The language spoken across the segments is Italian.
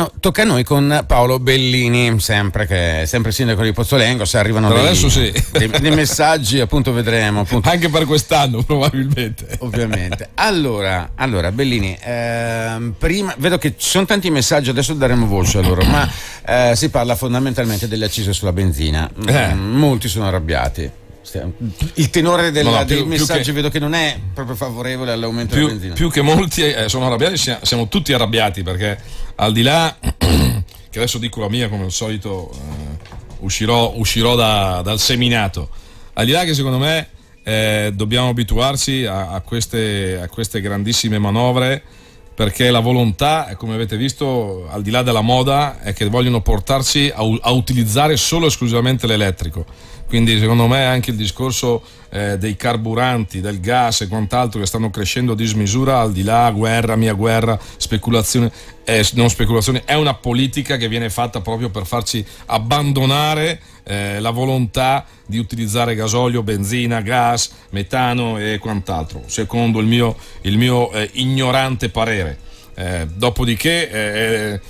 No, tocca a noi con Paolo Bellini, sempre, che, sempre sindaco di Pozzolengo. Se arrivano Però dei, sì. dei, dei messaggi, appunto, vedremo. Appunto. Anche per quest'anno, probabilmente. Ovviamente. Allora, allora Bellini, eh, prima, vedo che ci sono tanti messaggi, adesso daremo voce a loro, ma eh, si parla fondamentalmente delle accise sulla benzina. Eh. Molti sono arrabbiati il tenore della, no, no, più, del messaggio che, vedo che non è proprio favorevole all'aumento più, della benzina. Più che molti eh, sono arrabbiati, siamo, siamo, tutti arrabbiati perché al di là che adesso dico la mia come al solito eh, uscirò, uscirò da, dal seminato, al di là che secondo me eh, dobbiamo abituarci a, a, queste, a queste grandissime manovre perché la volontà, come avete visto, al di là della moda, è che vogliono portarci a, a utilizzare solo e esclusivamente l'elettrico. Quindi secondo me anche il discorso eh, dei carburanti, del gas e quant'altro che stanno crescendo a dismisura, al di là guerra, mia guerra, speculazione, eh, non speculazione, è una politica che viene fatta proprio per farci abbandonare eh, la volontà di utilizzare gasolio, benzina, gas, metano e quant'altro, secondo il mio, il mio eh, ignorante parere. Eh, dopodiché eh, eh,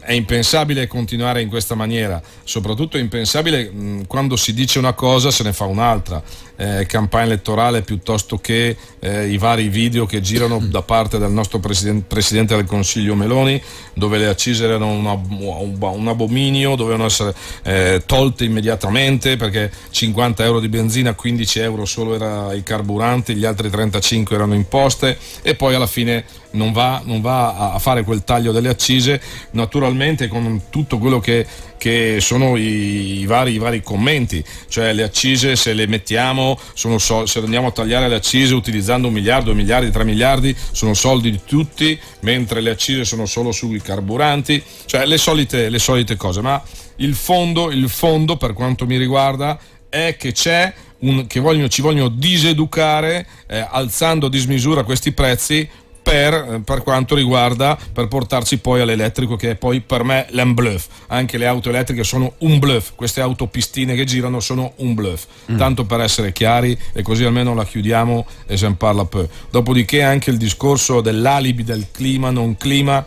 è impensabile continuare in questa maniera, soprattutto è impensabile mh, quando si dice una cosa se ne fa un'altra, eh, campagna elettorale piuttosto che eh, i vari video che girano da parte del nostro president- Presidente del Consiglio Meloni, dove le accise erano una, un, abominio, dovevano essere eh, tolte immediatamente perché 50 euro di benzina, 15 euro solo era il carburante, gli altri 35 erano imposte e poi alla fine non va, non va, a fare quel taglio delle accise, naturalmente con tutto quello che, che sono i, i, vari, i, vari, commenti, cioè le accise se le mettiamo, so, se andiamo a tagliare le accise utilizzando un miliardo, due miliardi, tre miliardi, sono soldi di tutti, mentre le accise sono solo sui carburanti, cioè le solite, le solite cose, ma il fondo, il fondo per quanto mi riguarda è che c'è un, che vogliono, ci vogliono diseducare eh, alzando a dismisura questi prezzi per, per, quanto riguarda per portarci poi all'elettrico che è poi per me è bluff anche le auto elettriche sono un bluff queste autopistine che girano sono un bluff mm. tanto per essere chiari e così almeno la chiudiamo e se ne parla poi dopodiché anche il discorso dell'alibi del clima non clima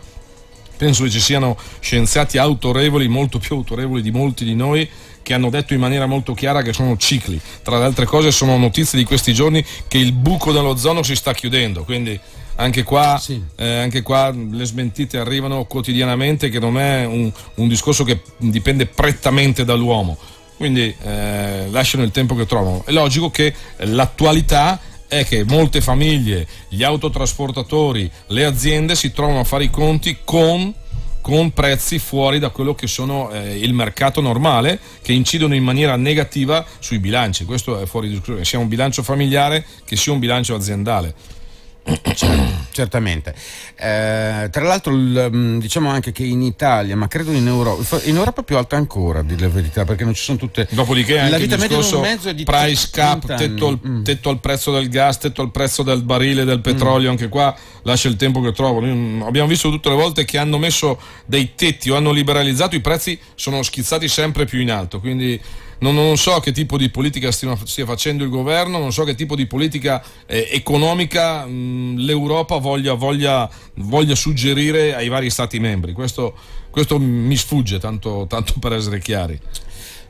penso che ci siano scienziati autorevoli molto più autorevoli di molti di noi che hanno detto in maniera molto chiara che sono cicli tra le altre cose sono notizie di questi giorni che il buco dell'ozono si sta chiudendo quindi anche qua, sì. eh, anche qua, le smentite arrivano quotidianamente che non è un, un discorso che dipende prettamente dall'uomo. Quindi eh, lasciano il tempo che trovano. È logico che l'attualità è che molte famiglie, gli autotrasportatori, le aziende si trovano a fare i conti con, con prezzi fuori da quello che sono eh, il mercato normale che incidono in maniera negativa sui bilanci. Questo è fuori discussione, sia un bilancio familiare che sia un bilancio aziendale. Cioè, certamente. Eh, tra l'altro mm, diciamo anche che in Italia, ma credo in Europa, in Europa più alta ancora, di la verità, perché non ci sono tutte... Dopodiché anche la vita il discorso mezzo è di price cap, tetto al, mm. tetto al, prezzo del gas, tetto al prezzo del barile, del mm. petrolio, mm. anche qua lascia il tempo che trovo. Mm, abbiamo visto tutte le volte che hanno messo dei tetti o hanno liberalizzato i prezzi, sono schizzati sempre più in alto, quindi non, non, so che tipo di politica stia, stia, facendo il governo, non so che tipo di politica eh, economica mh, mm, l'Europa voglia, voglia, voglia, suggerire ai vari Stati membri. Questo, questo mi sfugge, tanto, tanto per essere chiari.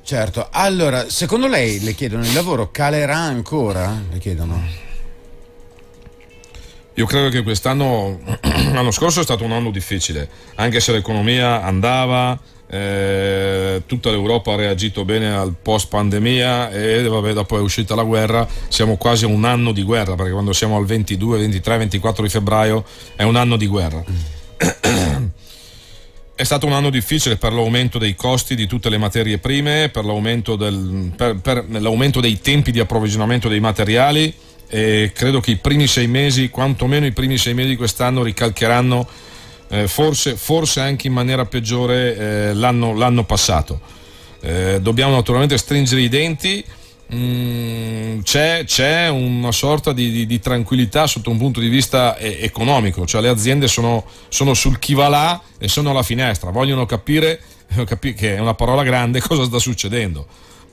Certo, allora, secondo lei le chiedono il lavoro calerà ancora? Le chiedono. Io credo che quest'anno, l'anno scorso è stato un anno difficile, anche se l'economia andava, eh, tutta l'Europa ha reagito bene al post pandemia e vabbè, dopo è uscita la guerra, siamo quasi a un anno di guerra, perché quando siamo al 22, 23, 24 di febbraio è un anno di guerra. È stato un anno difficile per l'aumento dei costi di tutte le materie prime, per l'aumento, del, per, per l'aumento dei tempi di approvvigionamento dei materiali e credo che i primi sei mesi, quantomeno i primi sei mesi di quest'anno, ricalcheranno eh, forse, forse, anche in maniera peggiore eh, l'anno, l'anno, passato. Eh, dobbiamo naturalmente stringere i denti. Mm, c'è, c'è, una sorta di, di, di, tranquillità sotto un punto di vista e- economico, cioè le aziende sono, sono sul chi va là e sono alla finestra, vogliono capire, capire, che è una parola grande, cosa sta succedendo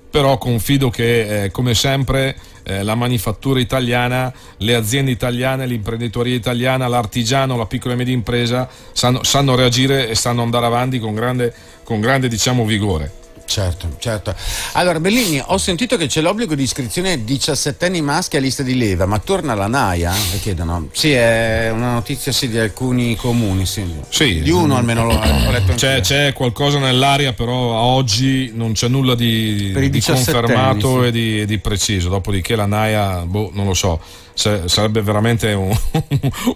però confido che eh, come sempre eh, la manifattura italiana, le aziende italiane, l'imprenditoria italiana, l'artigiano, la piccola e media impresa sanno, sanno reagire e sanno andare avanti con grande, con grande diciamo, vigore. Certo, certo. Allora Bellini, ho sentito che c'è l'obbligo di iscrizione 17 anni maschi a lista di leva, ma torna la NAIA? Le chiedono. Sì, è una notizia sì, di alcuni comuni, sì. sì. Di uno almeno l'ho, letto. C'è, c'è, qualcosa nell'aria, però oggi non c'è nulla di, di confermato anni, sì. e, di, e di preciso. Dopodiché la NAIA, boh, non lo so sarebbe veramente un,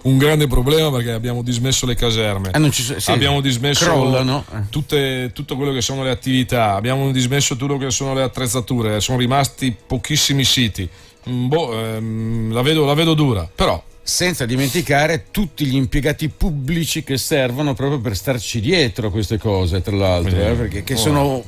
un, grande problema perché abbiamo dismesso le caserme, eh, so, sì, abbiamo dismesso crollano. Eh. Tutte, tutto quello che sono le attività, abbiamo dismesso tutto che sono le attrezzature, eh. sono rimasti pochissimi siti. Mm, boh, ehm, la, vedo, la vedo dura, però senza dimenticare tutti gli impiegati pubblici che servono proprio per starci dietro a queste cose, tra l'altro, eh, perché che oh. sono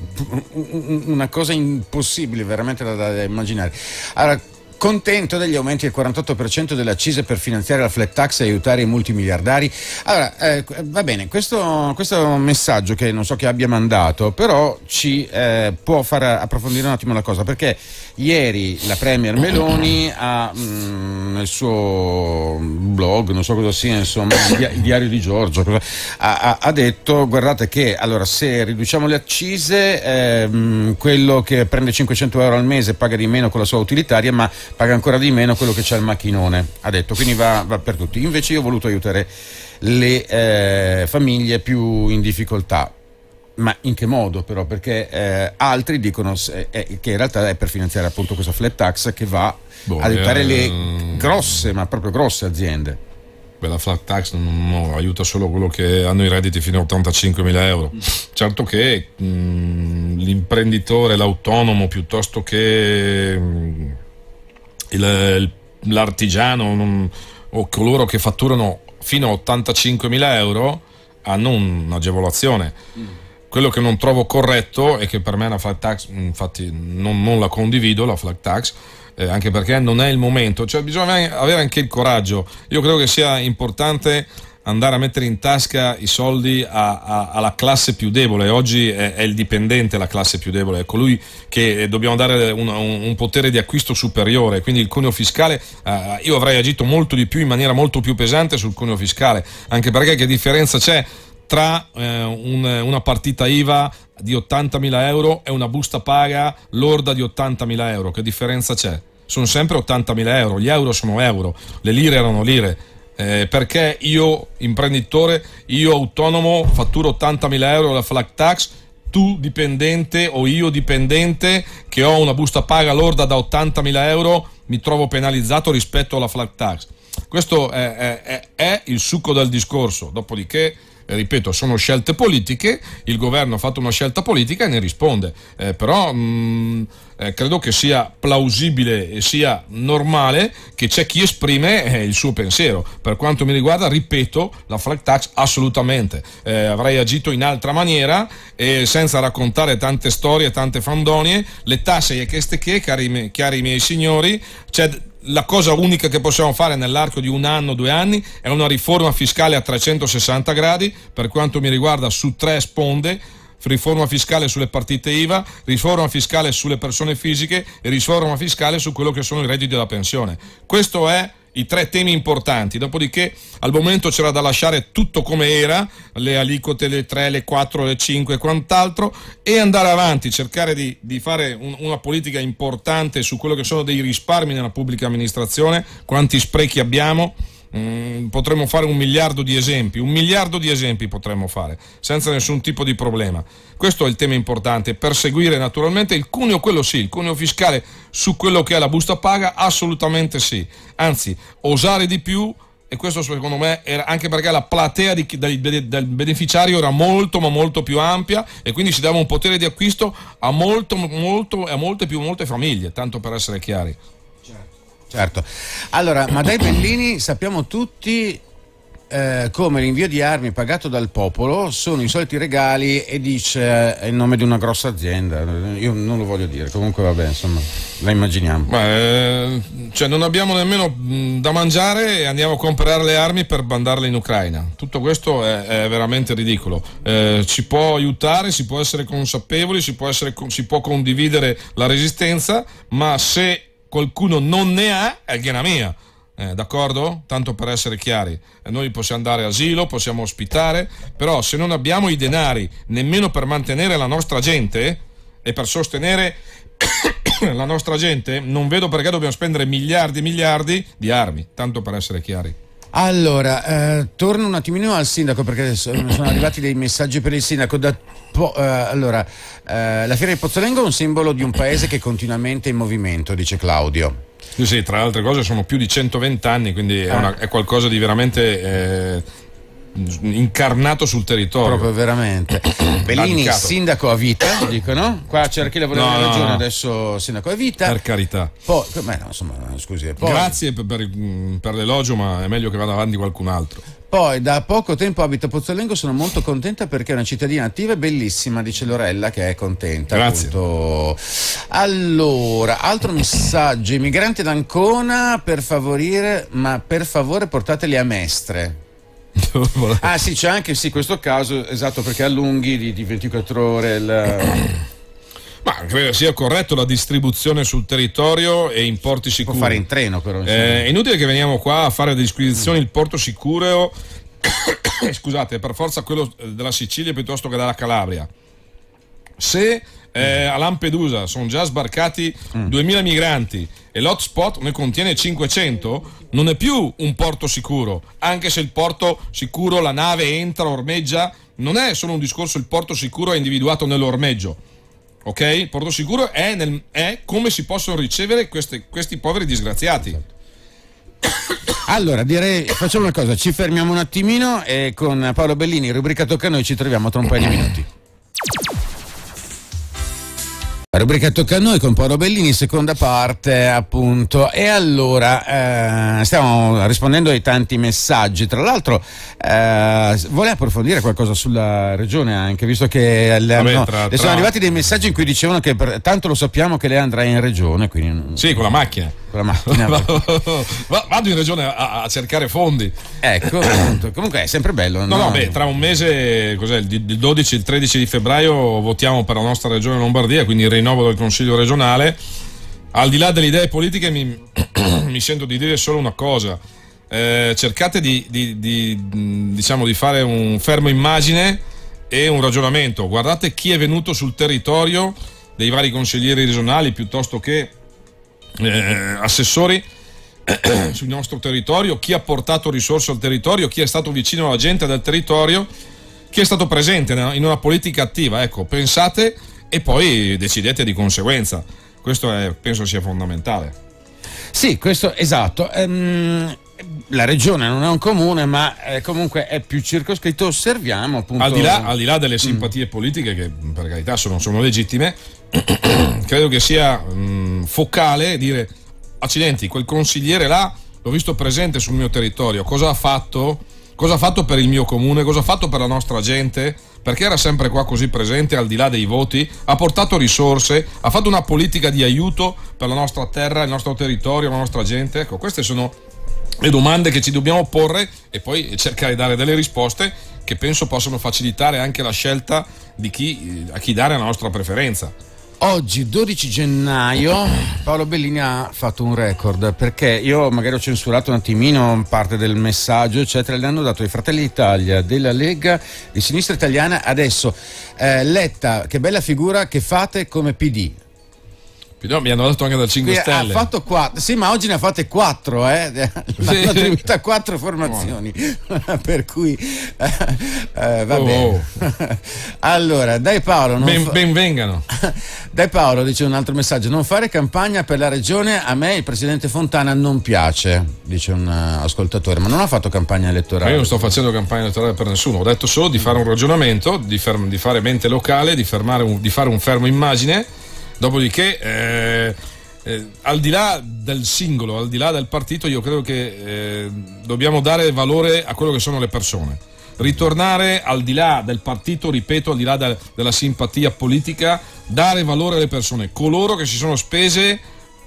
una cosa impossibile veramente da, da, da immaginare. Allora, contento degli aumenti del 48% delle accise per finanziare la flat tax e aiutare i multimiliardari. Allora, eh, va bene, questo, questo, messaggio che non so chi abbia mandato, però ci eh, può far approfondire un attimo la cosa, perché ieri la Premier Meloni ha mh, mm, nel suo blog, non so cosa sia, insomma, il diario di Giorgio, cosa, ha, ha, detto, guardate che allora, se riduciamo le accise, eh, quello che prende 500 euro al mese paga di meno con la sua utilitaria, ma paga ancora di meno quello che c'è al macchinone, ha detto, quindi va, va per tutti. Invece io ho voluto aiutare le eh, famiglie più in difficoltà. Ma in che modo però? Perché eh, altri dicono se, eh, che in realtà è per finanziare appunto questa flat tax che va boh, ad aiutare eh, le mm. grosse, ma proprio grosse aziende. Beh, la flat tax no, aiuta solo quello che hanno i redditi fino a 85 mila euro. Certo che mh, mm, l'imprenditore, l'autonomo piuttosto che... Mh, mm, il, l'artigiano non, o coloro che fatturano fino a 85.000 euro hanno un'agevolazione. Mm. Quello che non trovo corretto e che per me è una flat tax, infatti non, non la condivido, la flat tax, eh, anche perché non è il momento, cioè bisogna avere anche il coraggio. Io credo che sia importante andare a mettere in tasca i soldi a, a, alla classe più debole. Oggi è, è, il dipendente la classe più debole, è colui che eh, dobbiamo dare un, un, un potere di acquisto superiore. Quindi il cuneo fiscale, eh, io avrei agito molto di più in maniera molto più pesante sul cuneo fiscale, anche perché che differenza c'è? tra eh, un, una partita IVA di 80.000 euro e una busta paga lorda di 80.000 euro, che differenza c'è? Sono sempre 80.000 euro, gli euro sono euro, le lire erano lire eh, perché io imprenditore, io autonomo fatturo 80.000 euro la flat tax, tu dipendente o io dipendente che ho una busta paga lorda da 80.000 euro mi trovo penalizzato rispetto alla flat tax. Questo è, è, è, è il succo del discorso, dopodiché ripeto, sono scelte politiche, il governo ha fatto una scelta politica e ne risponde, eh, però mh, mm, eh, credo che sia plausibile e sia normale che c'è chi esprime eh, il suo pensiero. Per quanto mi riguarda, ripeto, la flag tax assolutamente, eh, avrei agito in altra maniera e senza raccontare tante storie, tante fandonie, le tasse e queste che, cari, cari miei signori, c'è la cosa unica che possiamo fare nell'arco di un anno, due anni, è una riforma fiscale a 360 gradi, per quanto mi riguarda su tre sponde, riforma fiscale sulle partite IVA, riforma fiscale sulle persone fisiche e riforma fiscale su quello che sono i redditi della pensione. Questo è i tre temi importanti, dopodiché al momento c'era da lasciare tutto come era, le aliquote, le 3, le 4, le 5 e quant'altro, e andare avanti, cercare di, di fare un, una politica importante su quello che sono dei risparmi nella pubblica amministrazione, quanti sprechi abbiamo. Mm, potremmo fare un miliardo di esempi, un miliardo di esempi potremmo fare, senza nessun tipo di problema. Questo è il tema importante, perseguire naturalmente il cuneo, quello sì, il cuneo fiscale su quello che è la busta paga, assolutamente sì. Anzi, osare di più e questo secondo me era anche perché la platea di, del, del, beneficiario era molto ma molto più ampia e quindi si dava un potere di acquisto a, molto, molto, a molte più molte famiglie, tanto per essere chiari. Certo. Allora, ma dai Bellini sappiamo tutti eh, come l'invio di armi pagato dal popolo sono i soliti regali e dice eh, il nome di una grossa azienda. Io non lo voglio dire, comunque vabbè, insomma, la immaginiamo. Beh, cioè non abbiamo nemmeno mm, da mangiare e andiamo a comprare le armi per mandarle in Ucraina. Tutto questo è, è veramente ridicolo. Eh, ci può aiutare, si può essere consapevoli, si può, essere, si può condividere la resistenza, ma se qualcuno non ne ha, è ghena mia. Eh, d'accordo? Tanto per essere chiari, noi possiamo dare asilo, possiamo ospitare, però se non abbiamo i denari nemmeno per mantenere la nostra gente e per sostenere la nostra gente, non vedo perché dobbiamo spendere miliardi e miliardi di armi, tanto per essere chiari. Allora, eh, torno un attimino al sindaco perché sono arrivati dei messaggi per il sindaco. Da, po, eh, allora, eh, la fiera di Pozzolengo è un simbolo di un paese che è continuamente in movimento, dice Claudio. Sì, sì, tra le altre cose sono più di 120 anni, quindi è, una, ah. è qualcosa di veramente eh, incarnato sul territorio. Proprio veramente. Bellini, sindaco a vita, dicono. Qua c'era chi lavora voleva no, ragione, no. adesso sindaco a vita. Per carità. Poi, beh, no, insomma, scusi, eh, poi... Grazie per, per, per l'elogio, ma è meglio che vada avanti qualcun altro. Poi da poco tempo abito a Pozzolengo, sono molto contenta perché è una cittadina attiva e bellissima, dice Lorella che è contenta. Grazie. Appunto. Allora, altro messaggio, i migranti d'Ancona per favorire, ma per favore portateli a Mestre ah sì, c'è anche sì, questo caso, esatto, perché allunghi di, di 24 ore il... Ma credo sia corretto la distribuzione sul territorio e in porti sicuri. Può fare in treno però. Eh, è inutile che veniamo qua a fare disquisizioni, il porto sicuro, scusate, per forza quello eh, della Sicilia piuttosto che della Calabria. Se eh, a Lampedusa sono già sbarcati 2000 mm. migranti e l'hotspot ne contiene 500, non è più un porto sicuro, anche se il porto sicuro la nave entra, ormeggia, non è solo un discorso il porto sicuro è individuato nell'ormeggio. Ok? Il porto sicuro è, nel, è come si possono ricevere queste, questi poveri disgraziati. Allora, direi, facciamo una cosa, ci fermiamo un attimino e con Paolo Bellini, rubrica tocca a noi, ci troviamo tra un paio di minuti. La rubrica tocca a noi con Paolo Bellini, seconda parte appunto. E allora eh, stiamo rispondendo ai tanti messaggi. Tra l'altro, eh, volevo approfondire qualcosa sulla regione anche, visto che le, Vabbè, hanno, tra, le sono arrivati dei messaggi in cui dicevano che per, tanto lo sappiamo che lei andrà in regione. Quindi... Sì, con la macchina quella mattina. Vado in regione a, a cercare fondi. Ecco, comunque è sempre bello. No, no, beh, tra un mese, cos'è, il 12 e il 13 di febbraio votiamo per la nostra regione Lombardia, quindi il rinnovo del Consiglio regionale. Al di là delle idee politiche mi, mi sento di dire solo una cosa. Eh, cercate di, di, di, diciamo, di fare un fermo immagine e un ragionamento. Guardate chi è venuto sul territorio dei vari consiglieri regionali piuttosto che eh, assessori sul nostro territorio, chi ha portato risorse al territorio, chi è stato vicino alla gente del territorio, chi è stato presente in una politica attiva. Ecco, pensate e poi decidete di conseguenza. Questo è, penso sia fondamentale. Sì, questo esatto. Um la regione non è un comune, ma eh, comunque è più circoscritto. Osserviamo appunto. Al di là, al di là delle mm. simpatie mm. politiche, che per carità sono, sono legittime, credo che sia mh, mm, focale dire accidenti, quel consigliere là l'ho visto presente sul mio territorio, cosa ha fatto? Cosa ha fatto per il mio comune? Cosa ha fatto per la nostra gente? Perché era sempre qua così presente al di là dei voti, ha portato risorse, ha fatto una politica di aiuto per la nostra terra, il nostro territorio, la nostra gente. Ecco, queste sono le domande che ci dobbiamo porre e poi cercare di dare delle risposte che penso possano facilitare anche la scelta di chi, eh, a chi dare la nostra preferenza. Oggi 12 gennaio Paolo Bellini ha fatto un record perché io magari ho censurato un attimino parte del messaggio eccetera, le hanno dato i Fratelli d'Italia della Lega di Sinistra Italiana adesso eh, Letta che bella figura che fate come PD No, mi hanno dato anche dal 5 Quindi Stelle. Ha fatto quattro, sì, ma oggi ne ha fatte quattro, eh? Sì. a quattro formazioni. Buono. per cui, eh, eh, va oh, bene. Oh. allora, dai Paolo. Ben, fa... Benvengano. Dai Paolo, dice un altro messaggio: non fare campagna per la regione. A me il presidente Fontana non piace, dice un eh, ascoltatore, ma non ha fatto campagna elettorale. Ma io non sto facendo campagna elettorale per nessuno. Ho detto solo di fare un ragionamento, di, ferm- di fare mente locale, di, un, di fare un fermo immagine Dopodiché, eh, eh, al di là del singolo, al di là del partito, io credo che eh, dobbiamo dare valore a quello che sono le persone. Ritornare al di là del partito, ripeto, al di là da, della simpatia politica, dare valore alle persone, coloro che si sono spese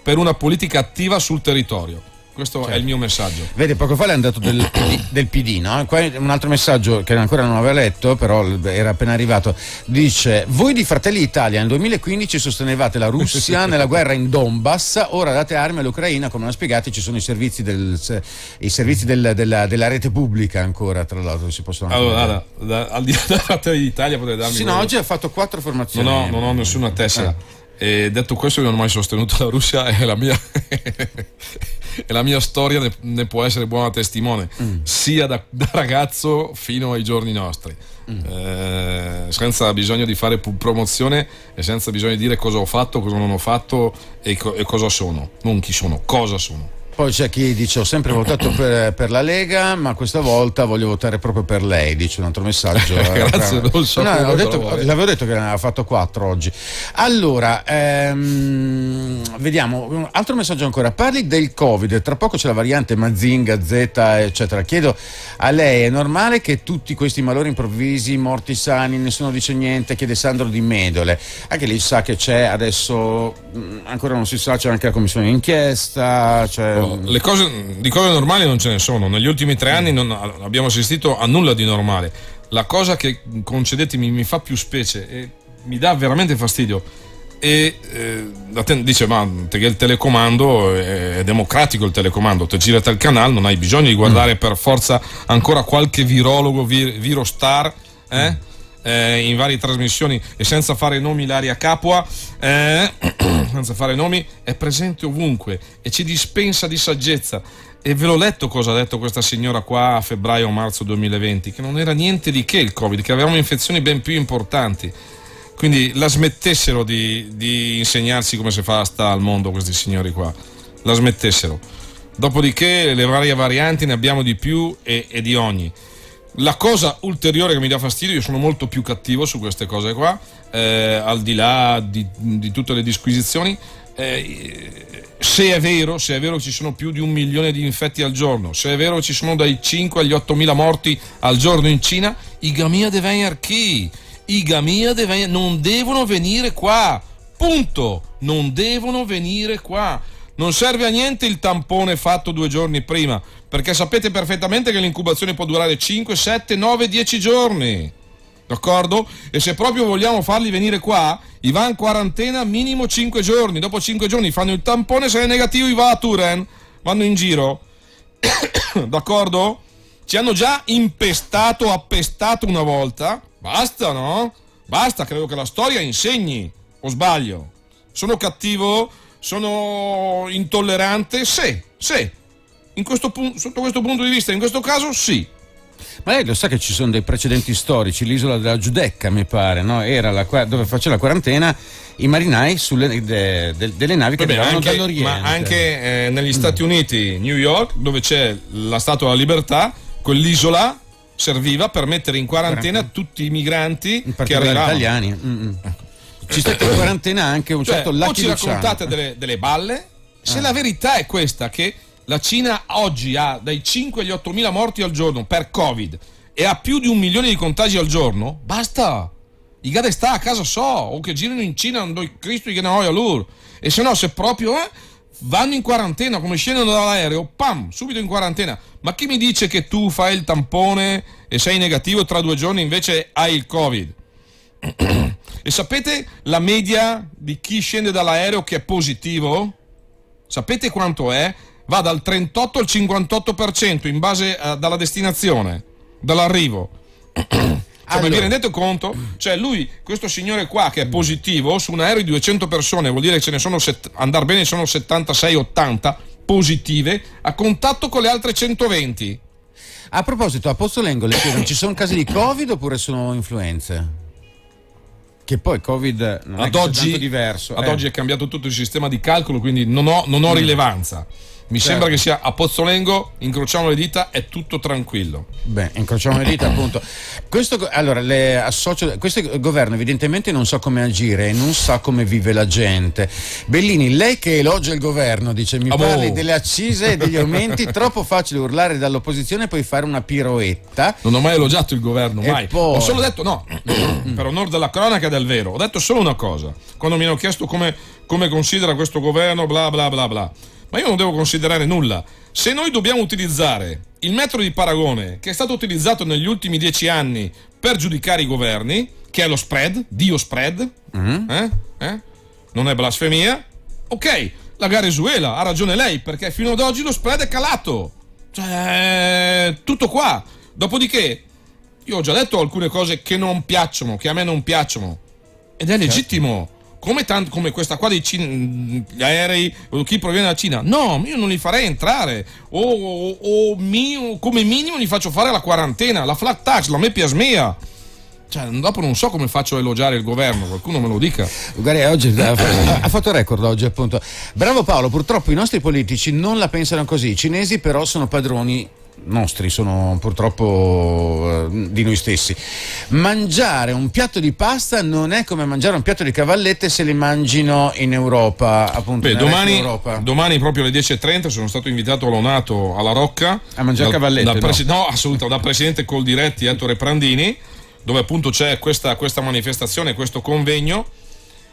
per una politica attiva sul territorio questo cioè. è il certo. mio messaggio. Vedi, poco fa le andato del, del PD, no? Qua un altro messaggio che ancora non aveva letto, però era appena arrivato. Dice: Voi di Fratelli Italia nel 2015 sostenevate la Russia nella guerra in Donbass, ora date armi all'Ucraina. Come hanno spiegato, ci sono i servizi, del, i servizi del, della, della, rete pubblica ancora, tra l'altro. Si possono allora, alla, da, al di là della Fratelli d'Italia, potete darmi. Sì, no, oggi ha fatto quattro formazioni. No, no, non ho nessuna tessera. Ah e detto questo, io non ho mai sostenuto la Russia e la mia, e la mia storia ne, ne, può essere buona testimone, mm. sia da, da, ragazzo fino ai giorni nostri, mm. eh, senza bisogno di fare promozione e senza bisogno di dire cosa ho fatto, cosa non ho fatto e, co- e cosa sono, non chi sono, cosa sono. Poi c'è chi dice ho sempre votato per, per, la Lega, ma questa volta voglio votare proprio per lei, dice un altro messaggio. Grazie, eh, non so no, detto, l'avevo detto che ne aveva fatto quattro oggi. Allora, ehm, vediamo, un altro messaggio ancora. Parli del Covid, tra poco c'è la variante Mazinga, Z, eccetera. Chiedo a lei, è normale che tutti questi malori improvvisi, morti sani, nessuno dice niente, chiede Sandro di Medole. Anche lì sa che c'è adesso, mm, ancora non si sa, c'è anche la commissione d'inchiesta, c'è... Mm. le cose, di cose normali non ce ne sono. Negli ultimi tre anni non abbiamo assistito a nulla di normale. La cosa che, concedetemi, mi fa più specie e mi dà veramente fastidio e eh, dice ma il telecomando è, democratico il telecomando te girati al canale non hai bisogno di guardare mm. per forza ancora qualche virologo vir, star. eh? mm eh, in varie trasmissioni e senza fare nomi l'aria capua, eh, senza fare nomi, è presente ovunque e ci dispensa di saggezza. E ve l'ho letto cosa ha detto questa signora qua a febbraio-marzo 2020, che non era niente di che il Covid, che avevamo infezioni ben più importanti. Quindi la smettessero di, di insegnarci come si fa a sta al mondo questi signori qua. La smettessero. Dopodiché le varie varianti ne abbiamo di più e, e di ogni. La cosa ulteriore che mi dà fastidio, io sono molto più cattivo su queste cose qua, eh, al di là di, di tutte le disquisizioni, eh, se, è vero, se è vero, ci sono più di un milione di infetti al giorno, se è vero ci sono dai 5 agli 8 mila morti al giorno in Cina, i gamia devenir chi? I gamia devenir non devono venire qua, punto, non devono venire qua non serve a niente il tampone fatto due giorni prima, perché sapete perfettamente che l'incubazione può durare 5, 7, 9, 10 giorni. D'accordo? E se proprio vogliamo farli venire qua, i va in quarantena minimo 5 giorni. Dopo 5 giorni fanno il tampone, se è negativo i va a Turen. Vanno in giro. D'accordo? Ci hanno già impestato, appestato una volta. Basta, no? Basta, credo che la storia insegni. O sbaglio? Sono cattivo? Sono intollerante? sì. se. Questo, sotto questo punto di vista, in questo caso sì. Ma lei lo sa che ci sono dei precedenti storici, l'isola della Giudecca mi pare, no? era la, dove faceva la quarantena i marinai sulle, de, de, delle navi che venivano dall'Oriente. Ma anche eh, negli Stati mm. Uniti, New York, dove c'è la Statua della Libertà, quell'isola serviva per mettere in quarantena, quarantena. tutti i migranti che arrivavano. Gli italiani. Mm-mm ci sta in quarantena anche un cioè, certo cioè, Lucky ci raccontate delle, delle balle se ah. la verità è questa che la Cina oggi ha dai 5 agli 8 mila morti al giorno per covid e ha più di un milione di contagi al giorno basta i gade sta a casa so o che girano in Cina andò Cristo che ne loro e se no se proprio eh, vanno in quarantena come scendono dall'aereo pam subito in quarantena ma chi mi dice che tu fai il tampone e sei negativo tra due giorni invece hai il covid e sapete la media di chi scende dall'aereo che è positivo? Sapete quanto è? Va dal 38 al 58% in base a, eh, dalla destinazione, dall'arrivo. Cioè, allora. vi rendete conto? Cioè, lui, questo signore qua che è positivo, su un aereo di 200 persone, vuol dire che ce ne sono, set- andar bene, sono 76-80 positive, a contatto con le altre 120. A proposito, a Posto Lengo, le chiedono, ci sono casi di Covid oppure sono influenze? che poi Covid non ad è oggi, tanto diverso. Ad eh. oggi è cambiato tutto il sistema di calcolo, quindi non ho, non ho mm. rilevanza. Mi certo. sembra che sia a Pozzolengo, incrociamo le dita, è tutto tranquillo. Beh, incrociamo le dita, appunto. Questo, allora, associo, questo governo evidentemente non sa come agire e non sa come vive la gente. Bellini, lei che elogia il governo, dice mi oh, parli boh. delle accise e degli aumenti, troppo facile urlare dall'opposizione e poi fare una piroetta. Non ho mai elogiato il governo, e mai. Poi... Ho solo detto, no, per onore della cronaca del vero, ho detto solo una cosa. Quando mi hanno chiesto come, come considera questo governo, bla bla bla bla ma io non devo considerare nulla. Se noi dobbiamo utilizzare il metro di paragone che è stato utilizzato negli ultimi dieci anni per giudicare i governi, che è lo spread, Dio spread, mm-hmm. eh? Eh? non è blasfemia, ok, la Garesuela ha ragione lei perché fino ad oggi lo spread è calato. Cioè, tutto qua. Dopodiché, io ho già detto alcune cose che non piacciono, che a me non piacciono. Ed è certo. legittimo come, tanto, come questa qua dei cin- gli aerei, chi proviene dalla Cina, no, io non li farei entrare, o, o, o mio, come minimo li faccio fare la quarantena, la flat tax, la mepiasmea. Cioè, dopo non so come faccio a elogiare il governo, qualcuno me lo dica. Ugari, oggi ha fatto record oggi, appunto. Bravo Paolo, purtroppo i nostri politici non la pensano così, i cinesi però sono padroni nostri, sono purtroppo eh, di noi stessi. Mangiare un piatto di pasta non è come mangiare un piatto di cavallette se li mangino in Europa, appunto. Beh, domani, Europa. domani, proprio alle 10.30 sono stato invitato all'Onato alla Rocca. A mangiare dal, cavallette? Dal no, no assolutamente, da presidente Coldiretti Ettore Prandini, dove appunto c'è questa, questa manifestazione, questo convegno,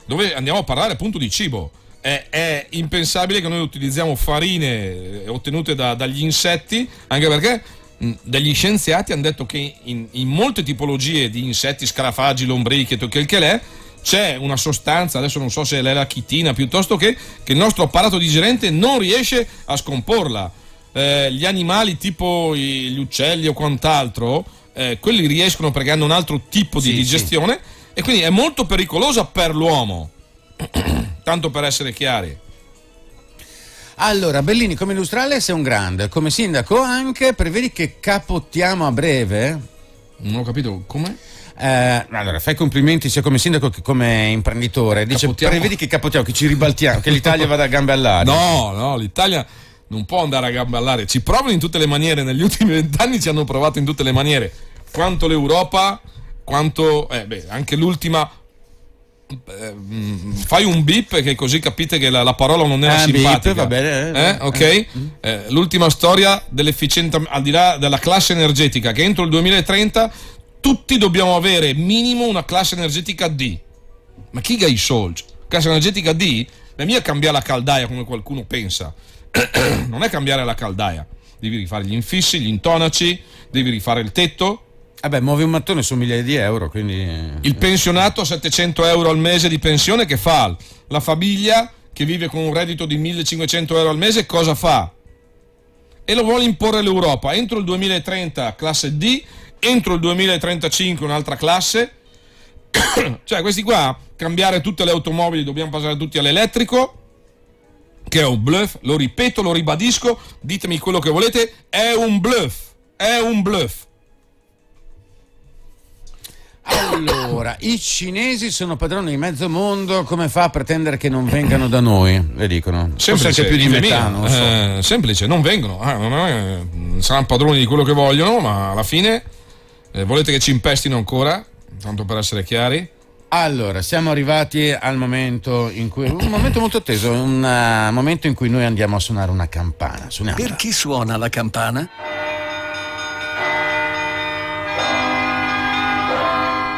dove andiamo a parlare appunto di cibo è, è, impensabile che noi utilizziamo farine eh, ottenute da, dagli insetti, anche perché mh, degli scienziati hanno detto che in, in, molte tipologie di insetti, scarafaggi, lombrichi tutto quel che l'è, c'è una sostanza, adesso non so se è la chitina piuttosto che, che il nostro apparato digerente non riesce a scomporla. Eh, gli animali tipo gli uccelli o quant'altro, eh, quelli riescono perché hanno un altro tipo di sì, digestione sì. e quindi è molto pericolosa per l'uomo. tanto per essere chiari. Allora, Bellini come industriale sei un grande, come sindaco anche, prevedi che capottiamo a breve? Non ho capito come? Eh, allora, fai complimenti sia come sindaco che come imprenditore. Dice, capottiamo. prevedi che capottiamo, che ci ribaltiamo, che l'Italia vada a gambe all'aria. No, no, l'Italia non può andare a gambe all'aria. Ci provano in tutte le maniere, negli ultimi vent'anni ci hanno provato in tutte le maniere. Quanto l'Europa, quanto... Eh, beh, anche l'ultima eh, mm, fai un bip che così capite che la, la parola non era ah, simpatica. Beep, va bene, eh, eh, eh, ok? Eh. l'ultima storia dell'efficienza, al di là della classe energetica, che entro il 2030 tutti dobbiamo avere minimo una classe energetica D. Ma chi ha i soldi? Classe energetica D? La mia è cambiare la caldaia come qualcuno pensa. non è cambiare la caldaia. Devi rifare gli infissi, gli intonaci, devi rifare il tetto, Vabbè, eh muovi un mattone su migliaia di euro, quindi... Eh. Il pensionato a 700 euro al mese di pensione che fa? La famiglia che vive con un reddito di 1500 euro al mese cosa fa? E lo vuole imporre l'Europa. Entro il 2030 classe D, entro il 2035 un'altra classe. cioè questi qua, cambiare tutte le automobili, dobbiamo passare tutti all'elettrico, che è un bluff, lo ripeto, lo ribadisco, ditemi quello che volete, è un bluff, è un bluff allora, i cinesi sono padroni di mezzo mondo, come fa a pretendere che non vengano da noi? Le dicono. Semplice, più di metà, non so. eh, semplice, non vengono. Eh, saranno padroni di quello che vogliono, ma alla fine eh, volete che ci impestino ancora? Tanto per essere chiari. Allora, siamo arrivati al momento in cui. Un momento molto teso, un uh, momento in cui noi andiamo a suonare una campana. Per chi suona la campana?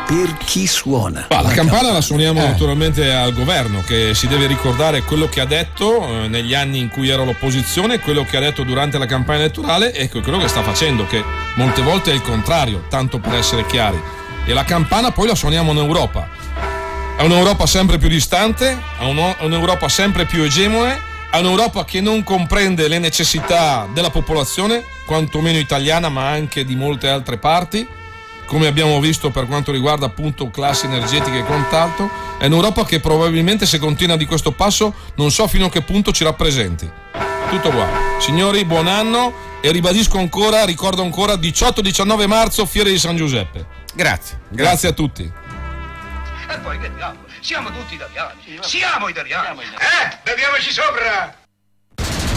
per chi suona. Ah, la, la campana, campana la suoniamo eh. naturalmente al governo che si deve ricordare quello che ha detto eh, negli anni in cui era all'opposizione, quello che ha detto durante la campagna elettorale e quello che sta facendo, che molte volte è il contrario, tanto per essere chiari. E la campana poi la suoniamo in Europa. È un'Europa sempre più distante, è un'Europa sempre più egemone a un'Europa che non comprende le necessità della popolazione, quantomeno italiana, ma anche di molte altre parti, come abbiamo visto per quanto riguarda appunto classi energetiche e quant'altro, è un'Europa che probabilmente se continua di questo passo non so fino a che punto ci rappresenti. Tutto qua. Signori, buon anno e ribadisco ancora, ricordo ancora 18-19 marzo Fiere di San Giuseppe. Grazie. Grazie, grazie a tutti. E poi che diavolo, siamo tutti italiani. Siamo italiani. Siamo italiani. Eh, beviamoci sopra.